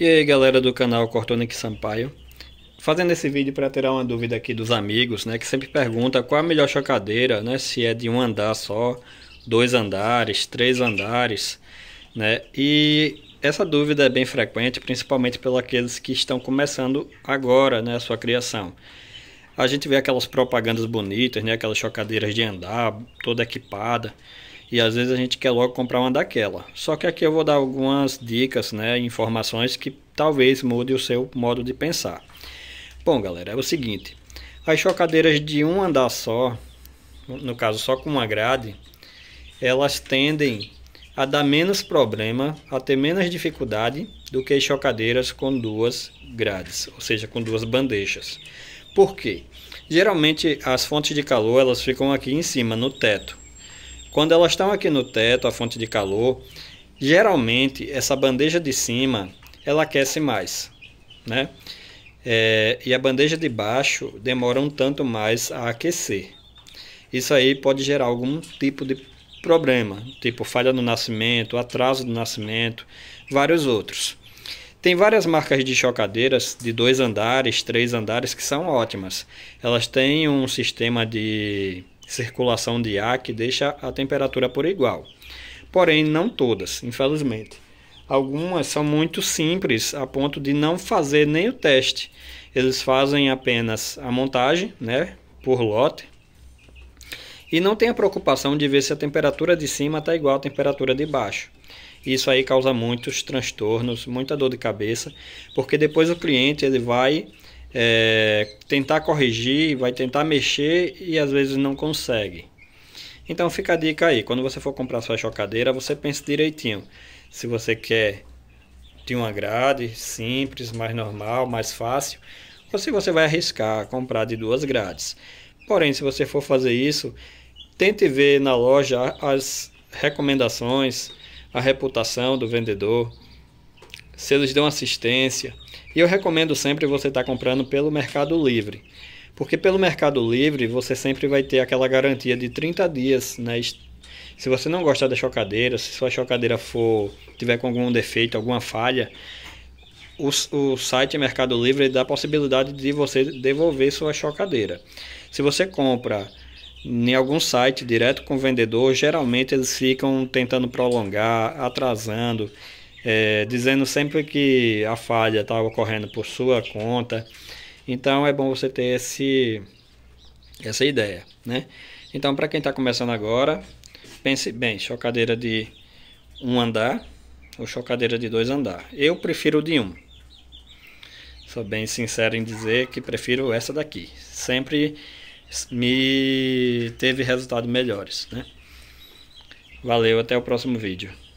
E aí galera do canal Cortonic Sampaio Fazendo esse vídeo para tirar uma dúvida aqui dos amigos né, Que sempre pergunta qual a melhor chocadeira né, Se é de um andar só, dois andares, três andares né, E essa dúvida é bem frequente Principalmente pelos aqueles que estão começando agora né, a sua criação A gente vê aquelas propagandas bonitas, né, aquelas chocadeiras de andar, toda equipada e às vezes a gente quer logo comprar uma daquela. Só que aqui eu vou dar algumas dicas, né, informações que talvez mude o seu modo de pensar. Bom, galera, é o seguinte: as chocadeiras de um andar só, no caso só com uma grade, elas tendem a dar menos problema, a ter menos dificuldade do que as chocadeiras com duas grades, ou seja, com duas bandejas. Por quê? Geralmente as fontes de calor elas ficam aqui em cima no teto. Quando elas estão aqui no teto, a fonte de calor, geralmente essa bandeja de cima ela aquece mais, né? É, e a bandeja de baixo demora um tanto mais a aquecer. Isso aí pode gerar algum tipo de problema, tipo falha no nascimento, atraso do nascimento, vários outros. Tem várias marcas de chocadeiras de dois andares, três andares que são ótimas. Elas têm um sistema de circulação de ar que deixa a temperatura por igual. Porém, não todas, infelizmente. Algumas são muito simples a ponto de não fazer nem o teste. Eles fazem apenas a montagem, né, por lote. E não tem a preocupação de ver se a temperatura de cima está igual à temperatura de baixo. Isso aí causa muitos transtornos, muita dor de cabeça, porque depois o cliente ele vai é, tentar corrigir, vai tentar mexer e às vezes não consegue. Então fica a dica aí, quando você for comprar sua chocadeira, você pense direitinho. Se você quer de uma grade simples, mais normal, mais fácil, ou se você vai arriscar comprar de duas grades. Porém, se você for fazer isso, tente ver na loja as recomendações, a reputação do vendedor, se eles dão assistência. E eu recomendo sempre você estar tá comprando pelo Mercado Livre. Porque pelo Mercado Livre você sempre vai ter aquela garantia de 30 dias, né? Se você não gostar da chocadeira, se sua chocadeira for tiver com algum defeito, alguma falha, o, o site Mercado Livre dá a possibilidade de você devolver sua chocadeira. Se você compra em algum site direto com o vendedor, geralmente eles ficam tentando prolongar, atrasando é, dizendo sempre que a falha estava tá ocorrendo por sua conta. Então é bom você ter esse, essa ideia, né? Então para quem está começando agora, pense bem, chocadeira de um andar ou chocadeira de dois andar. Eu prefiro de um. Sou bem sincero em dizer que prefiro essa daqui. Sempre me teve resultados melhores, né? Valeu, até o próximo vídeo.